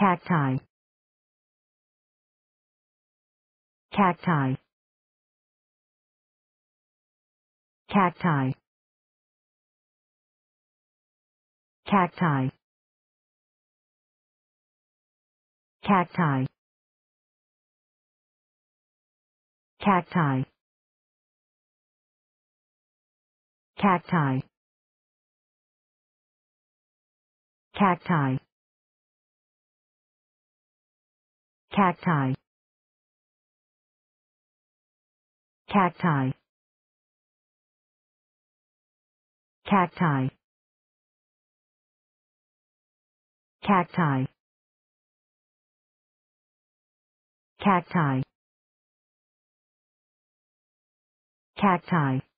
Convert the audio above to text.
Cacti. Cacti. Cacti. Cacti. Cacti. Cacti. Cacti. Cacti. cacti cacti cacti cacti cacti cacti